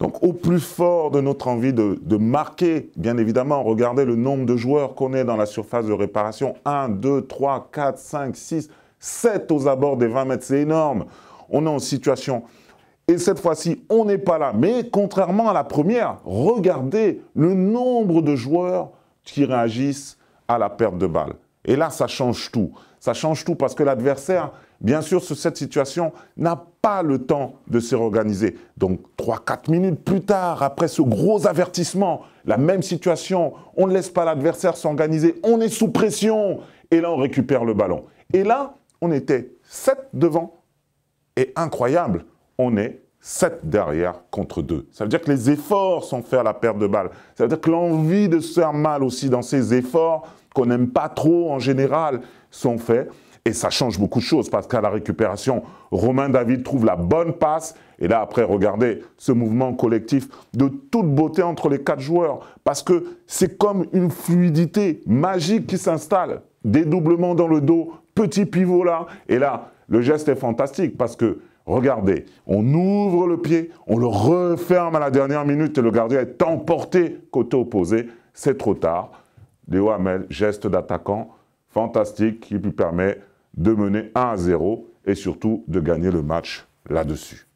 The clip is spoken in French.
Donc au plus fort de notre envie de, marquer, bien évidemment, regardez le nombre de joueurs qu'on est dans la surface de réparation. 1, 2, 3, 4, 5, 6, 7 aux abords des 20 mètres, c'est énorme. On est en situation. Et cette fois-ci, on n'est pas là. Mais contrairement à la première, regardez le nombre de joueurs qui réagissent à la perte de balle. Et là, ça change tout. Ça change tout parce que l'adversaire, bien sûr, sur cette situation, n'a pas le temps de se réorganiser. Donc, 3-4 minutes plus tard, après ce gros avertissement, la même situation, on ne laisse pas l'adversaire s'organiser, on est sous pression, et là, on récupère le ballon. Et là, on était 7 devant, et incroyable, on est 7 derrière contre 2. Ça veut dire que les efforts sont faits à la perte de balles. Ça veut dire que l'envie de se faire mal aussi dans ces efforts qu'on n'aime pas trop en général sont faits. Et ça change beaucoup de choses parce qu'à la récupération, Romain David trouve la bonne passe. Et là, après, regardez ce mouvement collectif de toute beauté entre les quatre joueurs parce que c'est comme une fluidité magique qui s'installe. Dédoublement dans le dos, petit pivot là. Et là, le geste est fantastique parce que Regardez, on ouvre le pied, on le referme à la dernière minute et le gardien est emporté côté opposé. C'est trop tard. Léo Hamel, geste d'attaquant fantastique qui lui permet de mener 1 à 0 et surtout de gagner le match là-dessus.